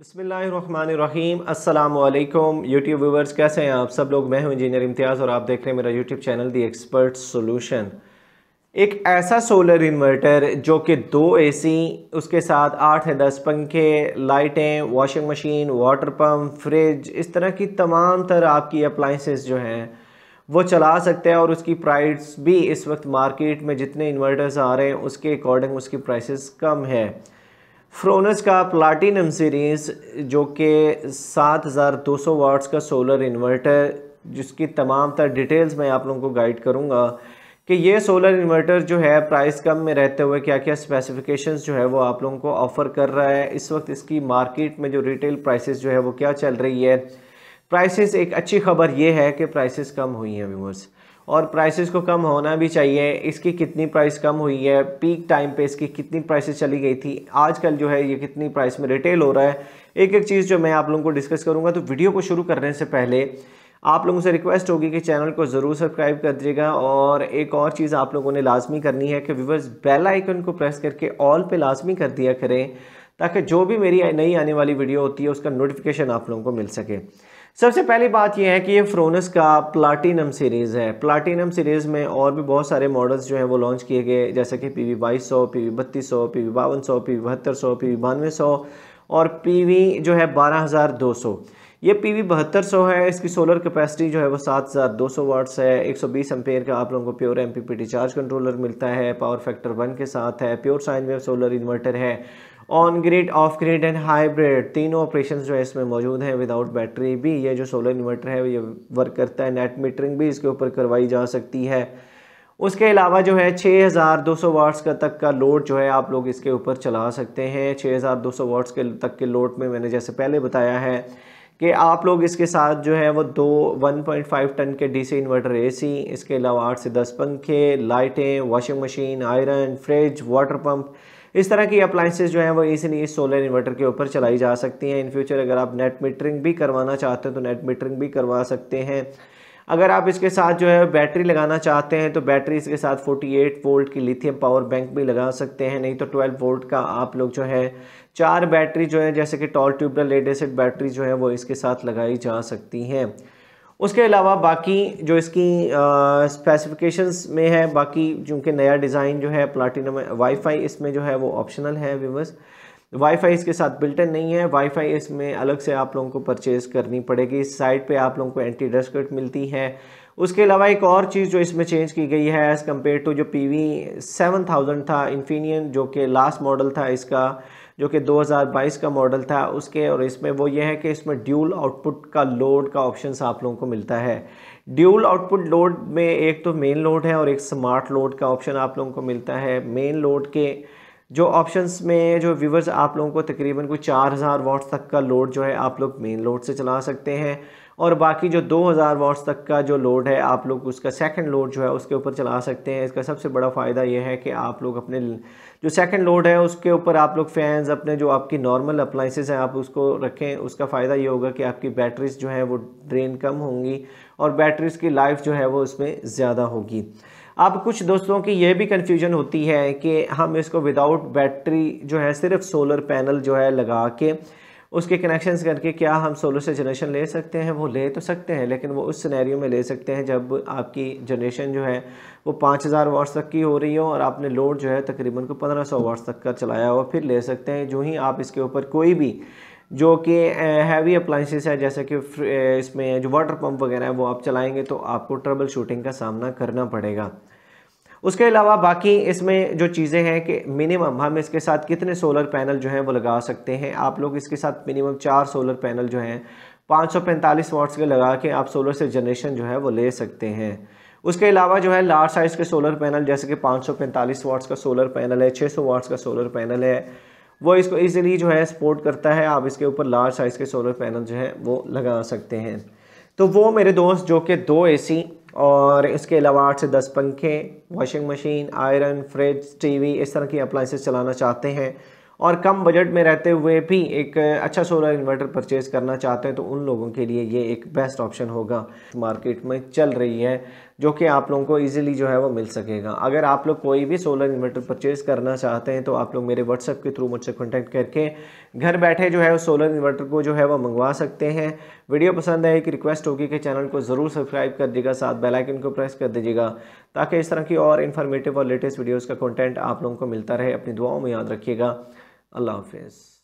बसमीम् अल्लाम YouTube viewers कैसे हैं आप सब लोग मैं हूं इंजीनियर इम्तियाज़ और आप देख रहे हैं मेरा YouTube channel the expert solution एक ऐसा सोलर इन्वर्टर जो कि दो एसी उसके साथ आठ है दस पंखे लाइटें washing machine water pump fridge इस तरह की तमाम तरह आपकी अप्लाइंसिस जो हैं वो चला सकते हैं और उसकी प्राइस भी इस वक्त मार्केट में जितने इन्वर्टर्स आ रहे हैं उसके अकॉर्डिंग उसकी प्राइस कम है फ्रोनस का प्लाटिनम सीरीज़ जो कि 7200 वाट्स का सोलर इन्वर्टर जिसकी तमाम तर डिटेल्स मैं आप लोगों को गाइड करूँगा कि ये सोलर इन्वर्टर जो है प्राइस कम में रहते हुए क्या क्या स्पेसिफिकेशंस जो है वो आप लोगों को ऑफ़र कर रहा है इस वक्त इसकी मार्केट में जो रिटेल प्राइसेस जो है वो क्या चल रही है प्राइसेस एक अच्छी खबर ये है कि प्राइसेस कम हुई हैं व्यूवर्स और प्राइसेस को कम होना भी चाहिए इसकी कितनी प्राइस कम हुई है पीक टाइम पे इसकी कितनी प्राइसेस चली गई थी आजकल जो है ये कितनी प्राइस में रिटेल हो रहा है एक एक चीज़ जो मैं आप लोगों को डिस्कस करूँगा तो वीडियो को शुरू करने से पहले आप लोगों से रिक्वेस्ट होगी कि चैनल को ज़रूर सब्सक्राइब कर दीजिएगा और एक और चीज़ आप लोगों ने लाजमी करनी है कि व्यूवर्स बेल आइकन को प्रेस करके ऑल पे लाजमी कर दिया करें ताकि जो भी मेरी नई आने वाली वीडियो होती है उसका नोटिफिकेशन आप लोगों को मिल सके सबसे पहली बात यह है कि ये फ्रोनस का प्लाटिनम सीरीज़ है प्लाटिनम सीरीज़ में और भी बहुत सारे मॉडल्स जो हैं वो लॉन्च किए गए जैसे कि पी वी बाईस सौ पी वी बत्तीस सौ पी वी बावन सौ पी वी बहत्तर सौ पी वी बानवे सौ और पी वी जो है बारह हज़ार दो सौ ये पी वी बहत्तर सौ है इसकी सोलर कैपेसिटी जो है वो सात हज़ार दो सौ वाट्स है एक सौ बीस एम्पेयर का आप लोगों को pure M P P charge controller मिलता है पावर फैक्टर वन के साथ है प्योर साइन में सोलर इन्वर्टर है on grid off grid and hybrid तीनों ऑपरेशन जो है इसमें मौजूद हैं विदाउट बैटरी भी ये जो सोलर इन्वर्टर है ये वर्क करता है नेट मीटरिंग भी इसके ऊपर करवाई जा सकती है उसके अलावा जो है 6200 वाट्स का तक का लोड जो है आप लोग इसके ऊपर चला सकते हैं 6200 वाट्स के तक के लोड में मैंने जैसे पहले बताया है कि आप लोग इसके साथ जो है वो दो 1.5 टन के डीसी इन्वर्टर एसी इसके अलावा आठ से दस पंखे लाइटें washing machine iron fridge water pump इस तरह की अप्लाइंसेज जो हैं वो इसीलिए इस सोलर इन्वर्टर के ऊपर चलाई जा सकती हैं इन फ्यूचर अगर आप नेट मीटरिंग भी करवाना चाहते हैं तो नेट मीटरिंग भी करवा सकते हैं अगर आप इसके साथ जो है बैटरी लगाना चाहते हैं तो बैटरी इसके साथ 48 वोल्ट की लिथियम पावर बैंक भी लगा सकते हैं नहीं तो 12 वोल्ट का आप लोग जो है चार बैटरी जो है जैसे कि tall tubular lead acid battery जो है वो इसके साथ लगाई जा सकती हैं उसके अलावा बाकी जो इसकी स्पेसिफिकेशंस में है बाकी चूँकि नया डिज़ाइन जो है प्लाटिनम वाईफाई इसमें जो है वो ऑप्शनल है व्यूवर्स वाईफाई इसके साथ बिल्टन नहीं है वाईफाई इसमें अलग से आप लोगों को परचेज़ करनी पड़ेगी इस साइट पे आप लोगों को एंटी डस्ट मिलती है उसके अलावा एक और चीज़ जो इसमें चेंज की गई है एज़ कम्पेयर टू जो पी वी सेवन थाउजेंड था इन्फीनियन जो कि लास्ट मॉडल था इसका जो कि 2022 का मॉडल था उसके और इसमें वो ये है कि इसमें ड्यूल आउटपुट का लोड का ऑप्शन आप लोगों को मिलता है ड्यूल आउटपुट लोड में एक तो मेन लोड है और एक स्मार्ट लोड का ऑप्शन आप लोगों को मिलता है मेन लोड के जो ऑप्शंस में जो व्यूवर्स आप लोगों को तकरीबन कोई चार हज़ार वाट्स तक का लोड जो है आप लोग मेन लोड से चला सकते हैं और बाकी जो 2000 वाट्स तक का जो लोड है आप लोग उसका सेकंड लोड जो है उसके ऊपर चला सकते हैं इसका सबसे बड़ा फ़ायदा यह है कि आप लोग अपने जो सेकंड लोड है उसके ऊपर आप लोग फैंस अपने जो आपकी नॉर्मल अप्लाइंसेस हैं आप उसको रखें उसका फ़ायदा ये होगा कि आपकी बैटरीज जो है वो ड्रेन कम होंगी और बैटरीज़ की लाइफ जो है वो उसमें ज़्यादा होगी अब कुछ दोस्तों की यह भी कन्फ्यूजन होती है कि हम इसको विदाउट बैटरी जो है सिर्फ सोलर पैनल जो है लगा के उसके कनेक्शंस करके क्या हम सोलर से जनरेशन ले सकते हैं वो ले तो सकते हैं लेकिन वो उस सिनेरियो में ले सकते हैं जब आपकी जनरेशन जो है वो पाँच हज़ार वाट्स तक की हो रही हो और आपने लोड जो है तकरीबन को पंद्रह सौ वाट्स तक का चलाया हो फिर ले सकते हैं जो ही आप इसके ऊपर कोई भी जो कि हैवी अप्लाइंसेस है जैसे कि इसमें जो वाटर पंप वगैरह है वो आप चलाएंगे तो आपको ट्रबल शूटिंग का सामना करना पड़ेगा उसके अलावा बाकी इसमें जो चीज़ें हैं कि मिनिमम हम इसके साथ कितने सोलर पैनल जो हैं वो लगा सकते हैं आप लोग इसके साथ मिनिमम चार सोलर पैनल जो हैं 545 वाट्स के लगा के आप सोलर से जनरेशन जो है वो ले सकते हैं उसके अलावा जो है लार्ज साइज़ के सोलर पैनल जैसे कि 545 वाट्स का सोलर पैनल है 600 वाट्स का सोलर पैनल है वो इसको ईजिली जो है सपोर्ट करता है आप इसके ऊपर लार्ज साइज़ के सोलर पैनल जो है वो लगा सकते हैं तो वो मेरे दोस्त जो कि दो एसी और इसके अलावा आठ से दस पंखे washing machine iron fridge TV इस तरह की अप्लाइंसेस चलाना चाहते हैं और कम बजट में रहते हुए भी एक अच्छा सोलर इन्वर्टर परचेज़ करना चाहते हैं तो उन लोगों के लिए ये एक बेस्ट ऑप्शन होगा मार्केट में चल रही है जो कि आप लोगों को ईजिली जो है वो मिल सकेगा अगर आप लोग कोई भी सोलर इन्वर्टर परचेज़ करना चाहते हैं तो आप लोग मेरे व्हाट्सएप के थ्रू मुझसे कॉन्टैक्ट करके घर बैठे जो है वो सोलर इन्वर्टर को जो है वो मंगवा सकते हैं वीडियो पसंद है कि रिक्वेस्ट होगी कि चैनल को ज़रूर सब्सक्राइब कर दीजिएगा साथ बेलाइकन को प्रेस कर दीजिएगा ताकि इस तरह की और इन्फॉर्मेटिव और लेटेस्ट वीडियोज़ का कॉन्टेंट आप लोगों को मिलता रहे अपनी दुआओं में याद रखिएगा अल्लाह हाफिज़